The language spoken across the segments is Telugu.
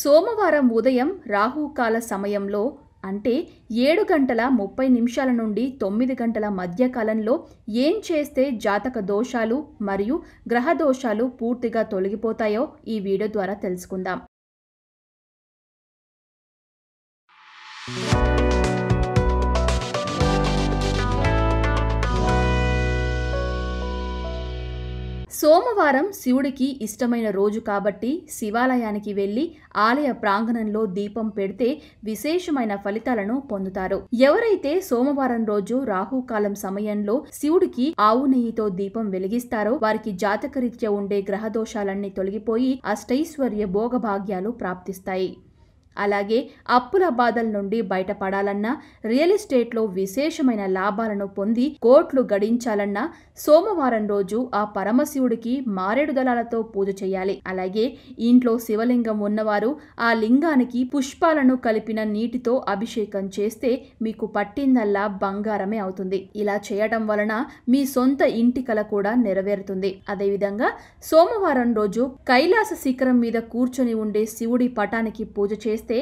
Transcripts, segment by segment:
సోమవారం ఉదయం రాహుకాల సమయంలో అంటే ఏడు గంటల ముప్పై నిమిషాల నుండి తొమ్మిది గంటల మధ్య కాలంలో ఏం చేస్తే జాతక దోషాలు మరియు గ్రహ దోషాలు పూర్తిగా తొలగిపోతాయో ఈ వీడియో ద్వారా తెలుసుకుందాం సోమవారం శివుడికి ఇష్టమైన రోజు కాబట్టి శివాలయానికి వెళ్ళి ఆలయ ప్రాంగణంలో దీపం పెడితే విశేషమైన ఫలితాలను పొందుతారు ఎవరైతే సోమవారం రోజు రాహుకాలం సమయంలో శివుడికి ఆవు నెయ్యితో దీపం వెలిగిస్తారో వారికి జాతకరీత్యా ఉండే గ్రహదోషాలన్నీ తొలగిపోయి అష్టైశ్వర్య భోగభాగ్యాలు ప్రాప్తిస్తాయి అలాగే అప్పుల బాధల నుండి బయటపడాలన్నా రియల్ ఎస్టేట్లో విశేషమైన లాభాలను పొంది కోట్లు గడించాలన్నా సోమవారం రోజు ఆ పరమశివుడికి మారేడు దళాలతో పూజ చేయాలి అలాగే ఇంట్లో శివలింగం ఉన్నవారు ఆ లింగానికి పుష్పాలను కలిపిన నీటితో అభిషేకం చేస్తే మీకు పట్టిందల్లా బంగారమే అవుతుంది ఇలా చేయడం వలన మీ సొంత ఇంటి కల కూడా నెరవేరుతుంది అదేవిధంగా సోమవారం రోజు కైలాస శిఖరం మీద కూర్చొని ఉండే శివుడి పటానికి పూజ చేస్తే చేస్తే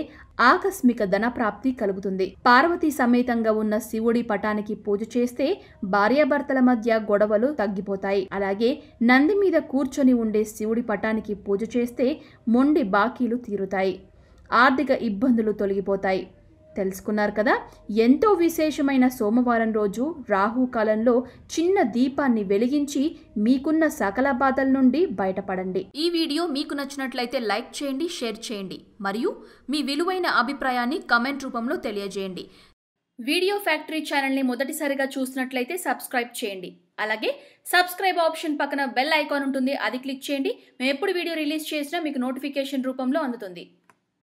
ఆకస్మిక ధనప్రాప్తి కలుగుతుంది పార్వతి సమేతంగా ఉన్న శివుడి పటానికి పూజ చేస్తే భార్యాభర్తల మధ్య గొడవలు తగ్గిపోతాయి అలాగే నంది మీద కూర్చొని ఉండే శివుడి పటానికి పూజ చేస్తే మొండి బాకీలు తీరుతాయి ఆర్థిక ఇబ్బందులు తొలగిపోతాయి తెలుసుకున్నారు కదా ఎంతో విశేషమైన సోమవారం రోజు రాహుకాలంలో చిన్న దీపాన్ని వెలిగించి మీకున్న సకల బాధల నుండి బయటపడండి ఈ వీడియో మీకు నచ్చినట్లయితే లైక్ చేయండి షేర్ చేయండి మరియు మీ విలువైన అభిప్రాయాన్ని కమెంట్ రూపంలో తెలియజేయండి వీడియో ఫ్యాక్టరీ ఛానల్ని మొదటిసారిగా చూసినట్లయితే సబ్స్క్రైబ్ చేయండి అలాగే సబ్స్క్రైబ్ ఆప్షన్ పక్కన బెల్ ఐకాన్ ఉంటుంది అది క్లిక్ చేయండి మేము ఎప్పుడు వీడియో రిలీజ్ చేసినా మీకు నోటిఫికేషన్ రూపంలో అందుతుంది